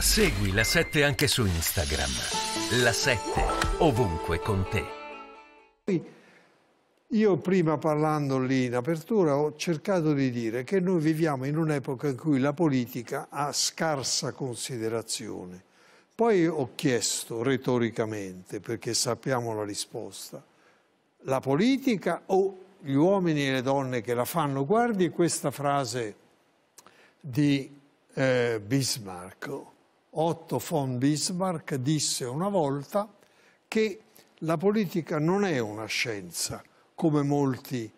Segui la 7 anche su Instagram. La 7 ovunque con te. Io prima parlando lì in apertura ho cercato di dire che noi viviamo in un'epoca in cui la politica ha scarsa considerazione. Poi ho chiesto retoricamente, perché sappiamo la risposta, la politica o gli uomini e le donne che la fanno? Guardi questa frase di eh, Bismarck Otto von Bismarck disse una volta che la politica non è una scienza, come molti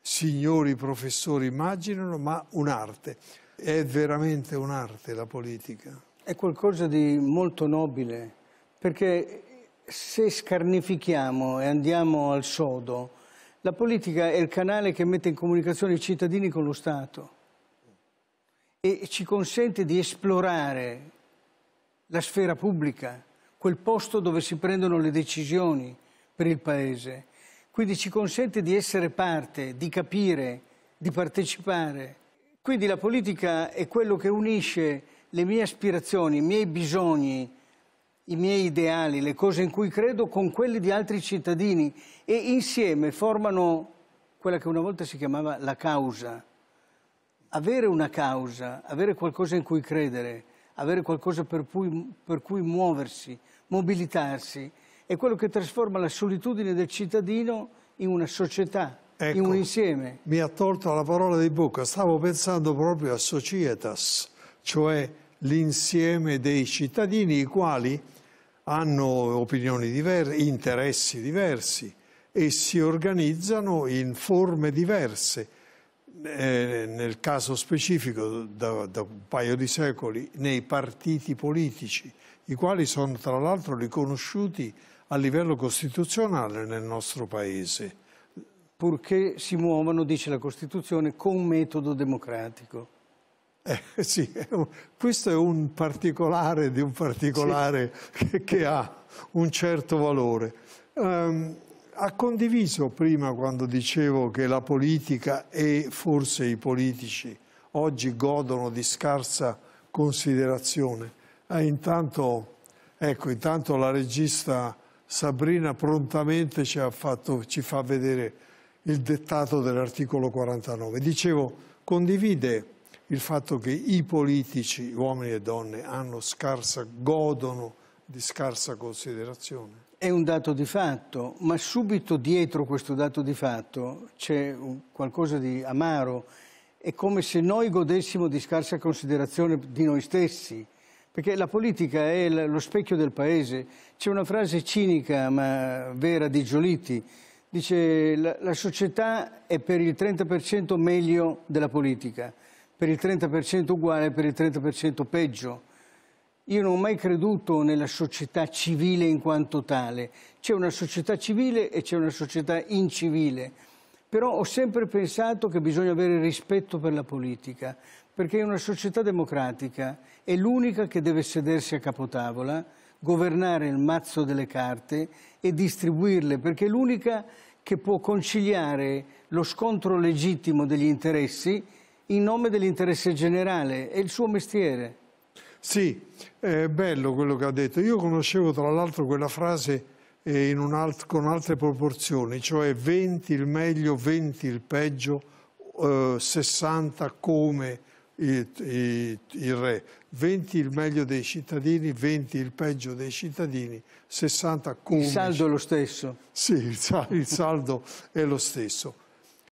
signori professori immaginano, ma un'arte. È veramente un'arte la politica. È qualcosa di molto nobile, perché se scarnifichiamo e andiamo al sodo, la politica è il canale che mette in comunicazione i cittadini con lo Stato e ci consente di esplorare la sfera pubblica, quel posto dove si prendono le decisioni per il Paese. Quindi ci consente di essere parte, di capire, di partecipare. Quindi la politica è quello che unisce le mie aspirazioni, i miei bisogni, i miei ideali, le cose in cui credo con quelli di altri cittadini e insieme formano quella che una volta si chiamava la causa. Avere una causa, avere qualcosa in cui credere, avere qualcosa per cui, per cui muoversi, mobilitarsi, è quello che trasforma la solitudine del cittadino in una società, ecco, in un insieme. Mi ha tolto la parola di bocca, stavo pensando proprio a societas, cioè l'insieme dei cittadini i quali hanno opinioni diverse, interessi diversi e si organizzano in forme diverse eh, nel caso specifico da, da, un paio di secoli nei partiti politici, i quali sono tra l'altro riconosciuti a livello costituzionale nel nostro Paese. Purché si muovano, dice la Costituzione, con metodo democratico. Eh, sì, questo è un particolare di un particolare sì. che, che, ha un certo valore. Um, ha condiviso prima quando dicevo che la politica e forse i politici oggi godono di scarsa considerazione. Eh, intanto, ecco, intanto la regista Sabrina prontamente ci, fatto, ci fa vedere il dettato dell'articolo 49. Dicevo, condivide il fatto che i politici, uomini e donne, hanno scarsa, godono di scarsa considerazione? È un dato di fatto, ma subito dietro questo dato di fatto c'è qualcosa di amaro. È come se noi godessimo di scarsa considerazione di noi stessi, perché la politica è lo specchio del paese. C'è una frase cinica ma vera di Giolitti, dice la, la società è per il 30% meglio della politica, per il 30% uguale, per il 30% peggio. Io non ho mai creduto nella società civile in quanto tale. C'è una società civile e c'è una società incivile. Però ho sempre pensato che bisogna avere rispetto per la politica, perché una società democratica, è l'unica che deve sedersi a capotavola, governare il mazzo delle carte e distribuirle, perché è l'unica che può conciliare lo scontro legittimo degli interessi in nome dell'interesse generale, è il suo mestiere. Sì, è bello quello che ha detto. Io conoscevo tra l'altro quella frase eh, alt con altre proporzioni, cioè 20 il meglio, 20 il peggio, eh, 60 come il, il, il re, 20 il meglio dei cittadini, 20 il peggio dei cittadini, 60 come... Il saldo è lo stesso. Sì, il saldo è lo stesso.